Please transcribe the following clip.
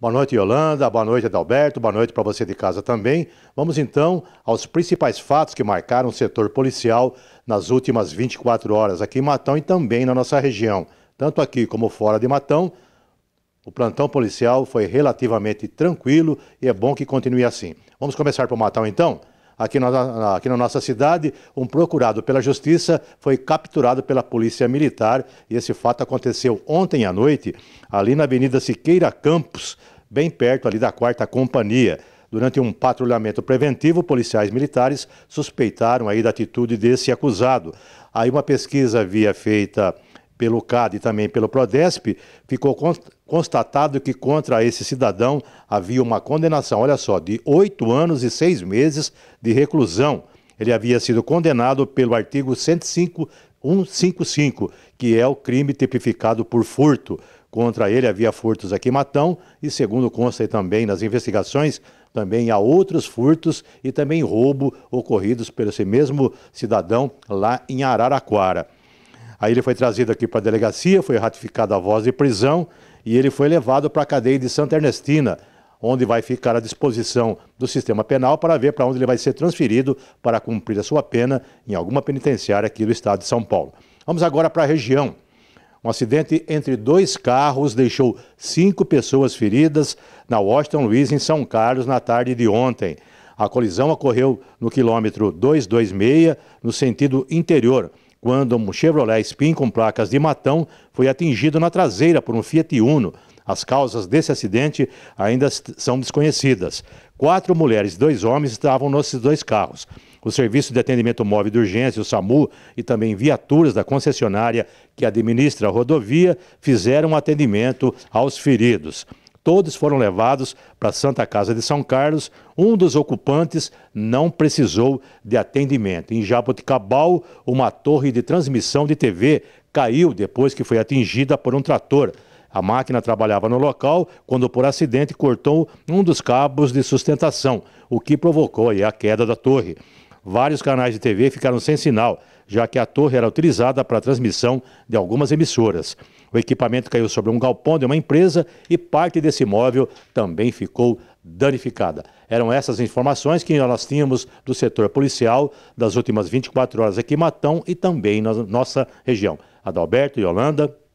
Boa noite, Yolanda. Boa noite, Adalberto. Boa noite para você de casa também. Vamos então aos principais fatos que marcaram o setor policial nas últimas 24 horas aqui em Matão e também na nossa região. Tanto aqui como fora de Matão, o plantão policial foi relativamente tranquilo e é bom que continue assim. Vamos começar por Matão então? Aqui na, aqui na nossa cidade, um procurado pela justiça foi capturado pela polícia militar e esse fato aconteceu ontem à noite, ali na Avenida Siqueira Campos, bem perto ali da quarta companhia. Durante um patrulhamento preventivo, policiais militares suspeitaram aí da atitude desse acusado. Aí uma pesquisa havia feita pelo CAD e também pelo PRODESP, ficou constatado que contra esse cidadão havia uma condenação, olha só, de oito anos e seis meses de reclusão. Ele havia sido condenado pelo artigo 105, 155, que é o crime tipificado por furto. Contra ele havia furtos aqui em Matão e, segundo consta também nas investigações, também há outros furtos e também roubo ocorridos pelo esse mesmo cidadão lá em Araraquara. Aí ele foi trazido aqui para a delegacia, foi ratificado a voz de prisão e ele foi levado para a cadeia de Santa Ernestina, onde vai ficar à disposição do sistema penal para ver para onde ele vai ser transferido para cumprir a sua pena em alguma penitenciária aqui do estado de São Paulo. Vamos agora para a região. Um acidente entre dois carros deixou cinco pessoas feridas na Washington Luiz, em São Carlos, na tarde de ontem. A colisão ocorreu no quilômetro 226, no sentido interior quando um Chevrolet Spin com placas de matão foi atingido na traseira por um Fiat Uno. As causas desse acidente ainda são desconhecidas. Quatro mulheres e dois homens estavam nesses dois carros. O Serviço de Atendimento Móvel de Urgência, o SAMU, e também viaturas da concessionária que administra a rodovia fizeram atendimento aos feridos. Todos foram levados para a Santa Casa de São Carlos. Um dos ocupantes não precisou de atendimento. Em Jaboticabal, uma torre de transmissão de TV caiu depois que foi atingida por um trator. A máquina trabalhava no local quando, por acidente, cortou um dos cabos de sustentação, o que provocou a queda da torre. Vários canais de TV ficaram sem sinal já que a torre era utilizada para a transmissão de algumas emissoras. O equipamento caiu sobre um galpão de uma empresa e parte desse imóvel também ficou danificada. Eram essas informações que nós tínhamos do setor policial das últimas 24 horas aqui em Matão e também na nossa região. Adalberto e Holanda.